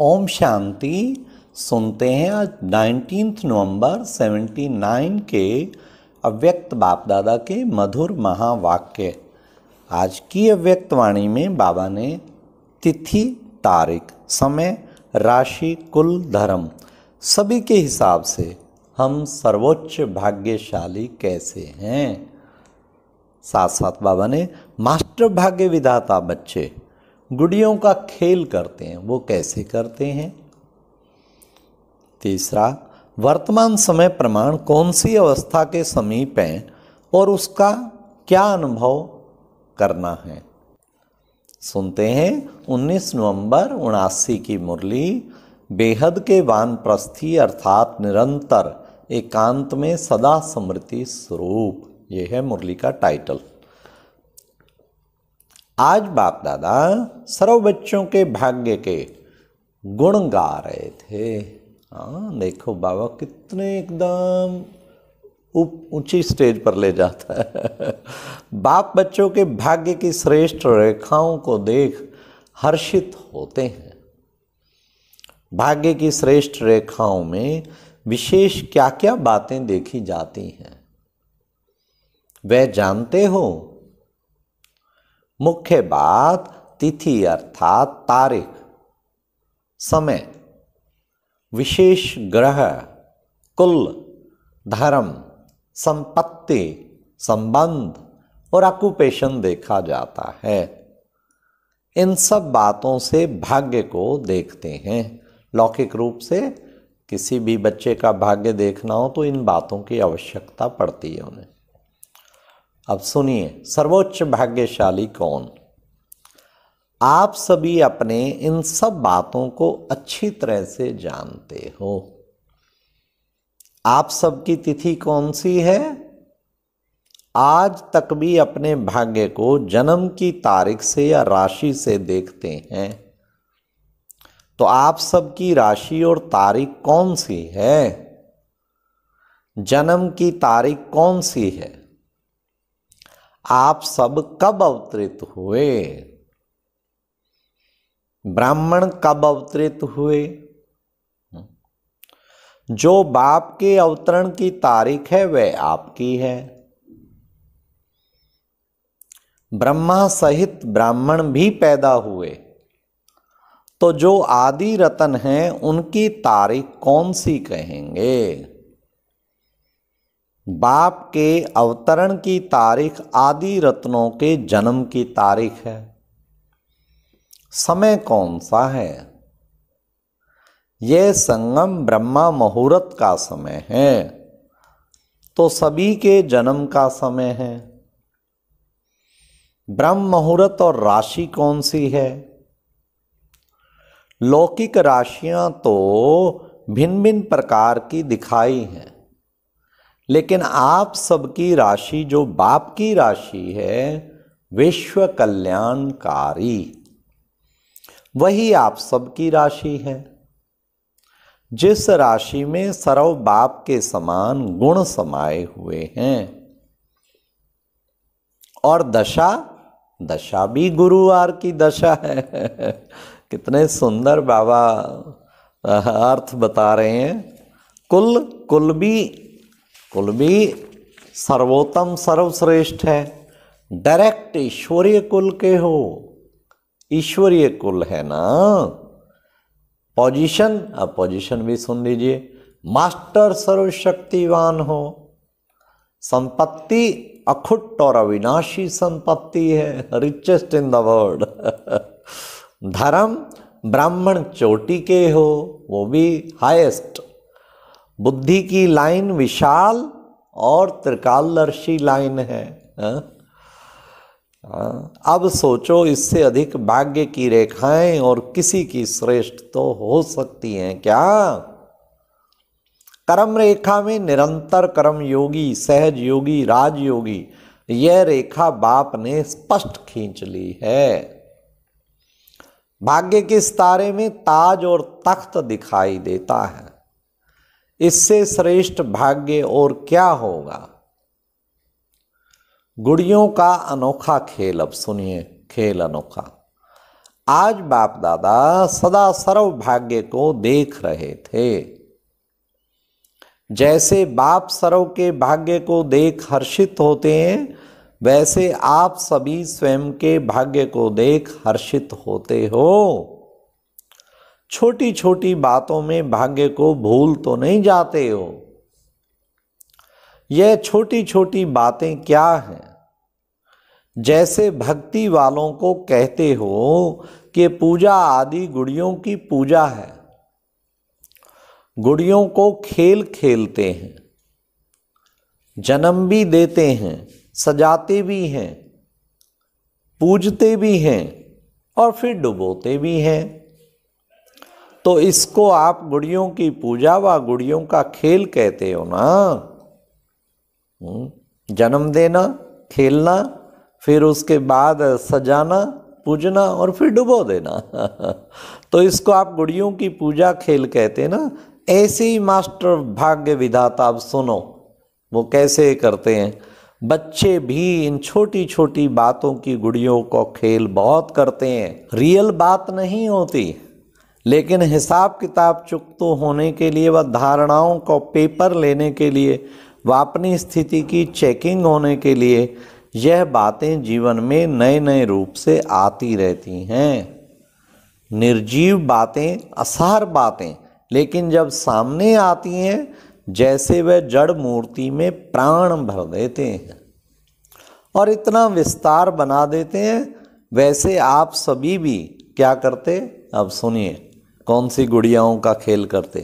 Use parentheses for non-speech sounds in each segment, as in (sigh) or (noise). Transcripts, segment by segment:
ओम शांति सुनते हैं आज नाइनटीन नवंबर 79 के अव्यक्त बाप दादा के मधुर महावाक्य आज की अव्यक्त वाणी में बाबा ने तिथि तारीख समय राशि कुल धर्म सभी के हिसाब से हम सर्वोच्च भाग्यशाली कैसे हैं साथ साथ बाबा ने मास्टर भाग्य विधाता बच्चे गुड़ियों का खेल करते हैं वो कैसे करते हैं तीसरा वर्तमान समय प्रमाण कौन सी अवस्था के समीप है और उसका क्या अनुभव करना है सुनते हैं 19 नवंबर उनासी की मुरली बेहद के वानप्रस्थी अर्थात निरंतर एकांत में सदा स्मृति स्वरूप यह है मुरली का टाइटल आज बाप दादा सर्व बच्चों के भाग्य के गुण गा रहे थे हाँ देखो बाबा कितने एकदम ऊंची स्टेज पर ले जाता है (laughs) बाप बच्चों के भाग्य की श्रेष्ठ रेखाओं को देख हर्षित होते हैं भाग्य की श्रेष्ठ रेखाओं में विशेष क्या क्या बातें देखी जाती हैं वह जानते हो मुख्य बात तिथि अर्थात तारीख समय विशेष ग्रह कुल धर्म संपत्ति संबंध और ऑक्यूपेशन देखा जाता है इन सब बातों से भाग्य को देखते हैं लौकिक रूप से किसी भी बच्चे का भाग्य देखना हो तो इन बातों की आवश्यकता पड़ती है उन्हें अब सुनिए सर्वोच्च भाग्यशाली कौन आप सभी अपने इन सब बातों को अच्छी तरह से जानते हो आप सबकी तिथि कौन सी है आज तक भी अपने भाग्य को जन्म की तारीख से या राशि से देखते हैं तो आप सबकी राशि और तारीख कौन सी है जन्म की तारीख कौन सी है आप सब कब अवतरित हुए ब्राह्मण कब अवतरित हुए जो बाप के अवतरण की तारीख है वह आपकी है ब्रह्मा सहित ब्राह्मण भी पैदा हुए तो जो आदि रतन हैं उनकी तारीख कौन सी कहेंगे बाप के अवतरण की तारीख आदि रत्नों के जन्म की तारीख है समय कौन सा है यह संगम ब्रह्मा मुहूर्त का समय है तो सभी के जन्म का समय है ब्रह्म मुहूर्त और राशि कौन सी है लौकिक राशियां तो भिन्न भिन्न प्रकार की दिखाई हैं लेकिन आप सबकी राशि जो बाप की राशि है विश्व कल्याणकारी वही आप सबकी राशि है जिस राशि में सर्व बाप के समान गुण समाये हुए हैं और दशा दशा भी गुरुवार की दशा है (laughs) कितने सुंदर बाबा अर्थ बता रहे हैं कुल कुल भी कुल भी सर्वोत्तम सर्वश्रेष्ठ है डायरेक्ट ईश्वरीय कुल के हो ईश्वरीय कुल है ना पोजीशन अब पोजीशन भी सुन लीजिए मास्टर सर्वशक्तिवान हो संपत्ति अखुट और अविनाशी संपत्ति है रिचेस्ट इन द वर्ल्ड धर्म ब्राह्मण चोटी के हो वो भी हाईएस्ट बुद्धि की लाइन विशाल और त्रिकालदर्शी लाइन है आ? हाँ? आ? हाँ। अब सोचो इससे अधिक भाग्य की रेखाएं और किसी की श्रेष्ठ तो हो सकती हैं क्या कर्म रेखा में निरंतर कर्म योगी सहज योगी राजयोगी यह रेखा बाप ने स्पष्ट खींच ली है भाग्य के इस तारे में ताज और तख्त दिखाई देता है इससे श्रेष्ठ भाग्य और क्या होगा गुड़ियों का अनोखा खेल अब सुनिए खेल अनोखा आज बाप दादा सदा सर्व भाग्य को देख रहे थे जैसे बाप सर्व के भाग्य को देख हर्षित होते हैं वैसे आप सभी स्वयं के भाग्य को देख हर्षित होते हो छोटी छोटी बातों में भाग्य को भूल तो नहीं जाते हो यह छोटी छोटी बातें क्या हैं जैसे भक्ति वालों को कहते हो कि पूजा आदि गुड़ियों की पूजा है गुड़ियों को खेल खेलते हैं जन्म भी देते हैं सजाते भी हैं पूजते भी हैं और फिर डुबोते भी हैं तो इसको आप गुड़ियों की पूजा व गुड़ियों का खेल कहते हो ना हम्म, जन्म देना खेलना फिर उसके बाद सजाना पूजना और फिर डुबो देना (laughs) तो इसको आप गुड़ियों की पूजा खेल कहते हैं ना ऐसे ही मास्टर भाग्य विधाता आप सुनो वो कैसे करते हैं बच्चे भी इन छोटी छोटी बातों की गुड़ियों को खेल बहुत करते हैं रियल बात नहीं होती लेकिन हिसाब किताब चुक तो होने के लिए व धारणाओं को पेपर लेने के लिए व अपनी स्थिति की चेकिंग होने के लिए यह बातें जीवन में नए नए रूप से आती रहती हैं निर्जीव बातें असार बातें लेकिन जब सामने आती हैं जैसे वह जड़ मूर्ति में प्राण भर देते हैं और इतना विस्तार बना देते हैं वैसे आप सभी भी क्या करते अब सुनिए कौन सी गुड़ियाओं का खेल करते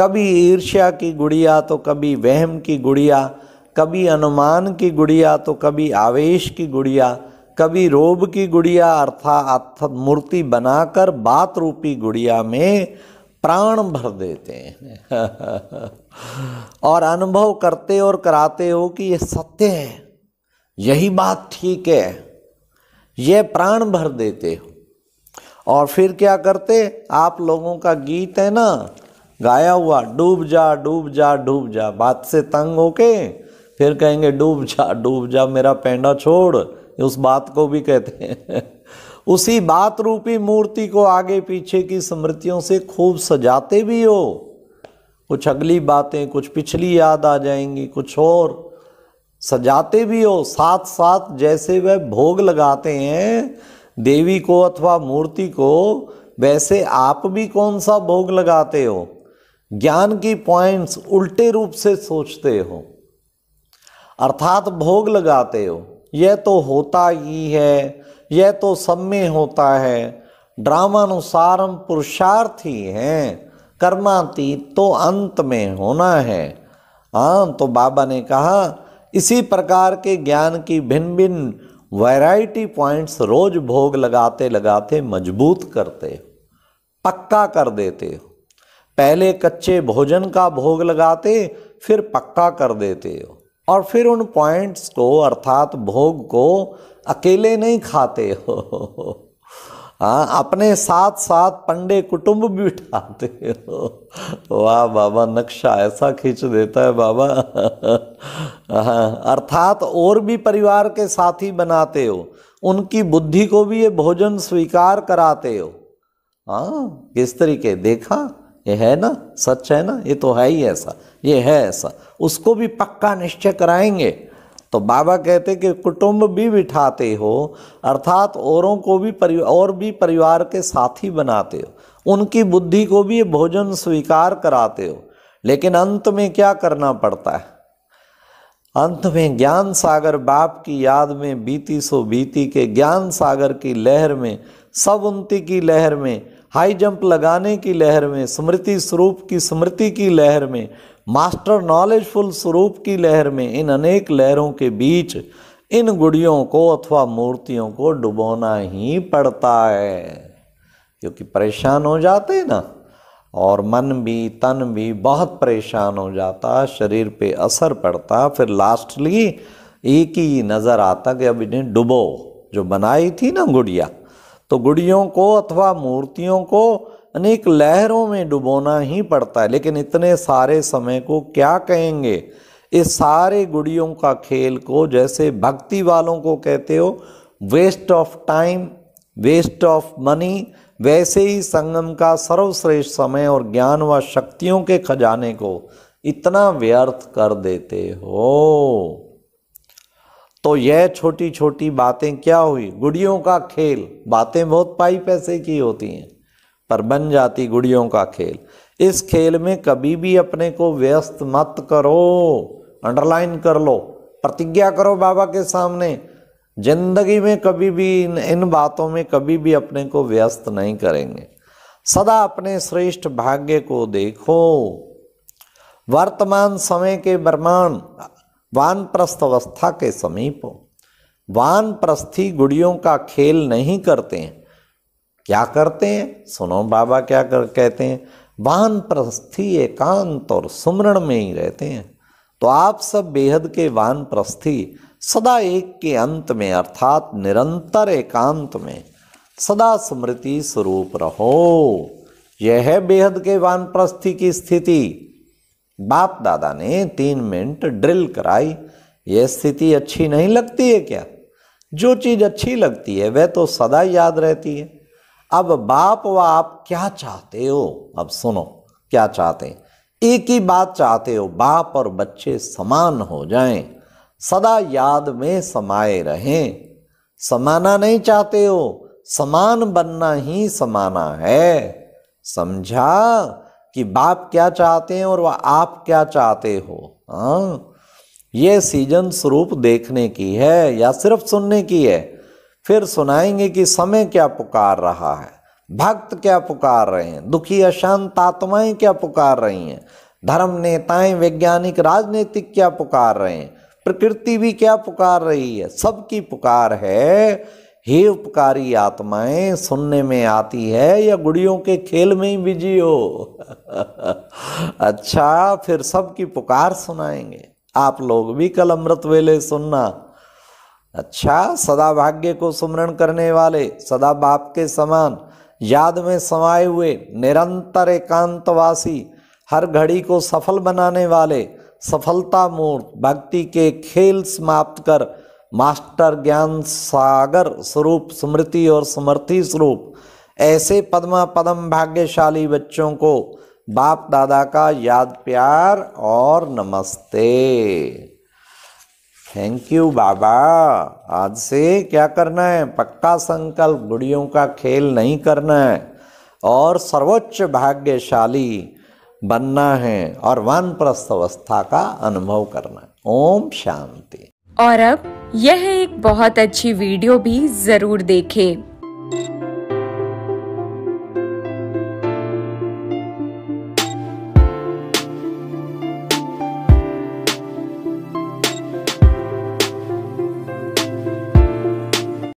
कभी ईर्ष्या की गुड़िया तो कभी वहम की गुड़िया कभी अनुमान की गुड़िया तो कभी आवेश की गुड़िया कभी रोब की गुड़िया अर्थात मूर्ति बनाकर बात रूपी गुड़िया में प्राण भर देते हैं (laughs) और अनुभव करते और कराते हो कि ये सत्य है यही बात ठीक है ये प्राण भर देते हो और फिर क्या करते आप लोगों का गीत है ना गाया हुआ डूब जा डूब जा डूब जा बात से तंग होके फिर कहेंगे डूब जा डूब जा मेरा पेंडा छोड़ उस बात को भी कहते हैं (laughs) उसी बात रूपी मूर्ति को आगे पीछे की स्मृतियों से खूब सजाते भी हो कुछ अगली बातें कुछ पिछली याद आ जाएंगी कुछ और सजाते भी हो साथ साथ जैसे वह भोग लगाते हैं देवी को अथवा मूर्ति को वैसे आप भी कौन सा भोग लगाते हो ज्ञान की पॉइंट्स उल्टे रूप से सोचते हो अर्थात भोग लगाते हो यह तो होता ही है यह तो सब में होता है ड्रामानुसार हम पुरुषार्थी हैं कर्मातीत तो अंत में होना है हाँ तो बाबा ने कहा इसी प्रकार के ज्ञान की भिन्न भिन्न वैरायटी पॉइंट्स रोज भोग लगाते लगाते मजबूत करते हो पक्का कर देते हो पहले कच्चे भोजन का भोग लगाते फिर पक्का कर देते हो और फिर उन पॉइंट्स को अर्थात भोग को अकेले नहीं खाते हो (laughs) हाँ अपने साथ साथ पंडे कुटुंब भी बिठाते हो वाह बाबा नक्शा ऐसा खींच देता है बाबा हाँ, अर्थात और भी परिवार के साथी बनाते हो उनकी बुद्धि को भी ये भोजन स्वीकार कराते हो हाँ किस तरीके देखा ये है ना सच है ना ये तो है ही ऐसा ये है ऐसा उसको भी पक्का निश्चय कराएंगे तो बाबा कहते कि कुटुंब भी बिठाते हो अर्थात औरों को भी और भी परिवार के साथी बनाते हो उनकी बुद्धि को भी भोजन स्वीकार कराते हो लेकिन अंत में क्या करना पड़ता है अंत में ज्ञान सागर बाप की याद में बीती सो बीती के ज्ञान सागर की लहर में सब उन्ती की लहर में हाई जंप लगाने की लहर में स्मृति स्वरूप की स्मृति की लहर में मास्टर नॉलेजफुल स्वरूप की लहर में इन अनेक लहरों के बीच इन गुड़ियों को अथवा मूर्तियों को डुबोना ही पड़ता है क्योंकि परेशान हो जाते ना और मन भी तन भी बहुत परेशान हो जाता शरीर पे असर पड़ता फिर लास्टली एक ही नज़र आता कि अब इन्हें डुबो जो बनाई थी ना गुड़िया तो गुड़ियों को अथवा मूर्तियों को अनेक लहरों में डुबोना ही पड़ता है लेकिन इतने सारे समय को क्या कहेंगे इस सारे गुड़ियों का खेल को जैसे भक्ति वालों को कहते हो waste of time waste of money वैसे ही संगम का सर्वश्रेष्ठ समय और ज्ञान व शक्तियों के खजाने को इतना व्यर्थ कर देते हो तो यह छोटी छोटी बातें क्या हुई गुड़ियों का खेल बातें बहुत पाई पैसे की होती हैं पर बन जाती गुड़ियों का खेल इस खेल में कभी भी अपने को व्यस्त मत करो अंडरलाइन कर लो प्रतिज्ञा करो बाबा के सामने जिंदगी में कभी भी इन इन बातों में कभी भी अपने को व्यस्त नहीं करेंगे सदा अपने श्रेष्ठ भाग्य को देखो वर्तमान समय के ब्रह्मांड प्रस्थ अवस्था के समीप हो प्रस्थी गुड़ियों का खेल नहीं करते हैं क्या करते हैं सुनो बाबा क्या कर कहते हैं वान प्रस्थी एकांत और सुमरण में ही रहते हैं तो आप सब बेहद के वान प्रस्थी सदा एक के अंत में अर्थात निरंतर एकांत में सदा स्मृति स्वरूप रहो यह है बेहद के वान प्रस्थी की स्थिति बाप दादा ने तीन मिनट ड्रिल कराई यह स्थिति अच्छी नहीं लगती है क्या जो चीज अच्छी लगती है वह तो सदा याद रहती है अब बाप व आप क्या चाहते हो अब सुनो क्या चाहते हैं एक ही बात चाहते हो बाप और बच्चे समान हो जाएं सदा याद में समाये रहें समाना नहीं चाहते हो समान बनना ही समाना है समझा कि बाप क्या चाहते हैं और वह आप क्या चाहते हो हाँ ये सीजन स्वरूप देखने की है या सिर्फ सुनने की है फिर सुनाएंगे कि समय क्या पुकार रहा है भक्त क्या पुकार रहे हैं दुखी अशांत आत्माएं क्या पुकार रही हैं धर्म नेताएं वैज्ञानिक राजनीतिक क्या पुकार रहे हैं प्रकृति भी क्या पुकार रही है सबकी पुकार है हे उपकारी आत्माएं सुनने में आती है या गुड़ियों के खेल में ही बिजी हो (laughs) अच्छा फिर सबकी पुकार सुनाएंगे आप लोग भी कल अमृत वेले सुनना अच्छा सदा भाग्य को सुमरण करने वाले सदा बाप के समान याद में समाये हुए निरंतर एकांतवासी हर घड़ी को सफल बनाने वाले सफलता मूर्त भक्ति के खेल समाप्त कर मास्टर ज्ञान सागर स्वरूप स्मृति और समर्थि स्वरूप ऐसे पद्मा पद्म भाग्यशाली बच्चों को बाप दादा का याद प्यार और नमस्ते थैंक यू बाबा आज से क्या करना है पक्का संकल्प गुड़ियों का खेल नहीं करना है और सर्वोच्च भाग्यशाली बनना है और वन प्रस्थ अवस्था का अनुभव करना है ओम शांति और अब यह एक बहुत अच्छी वीडियो भी जरूर देखें।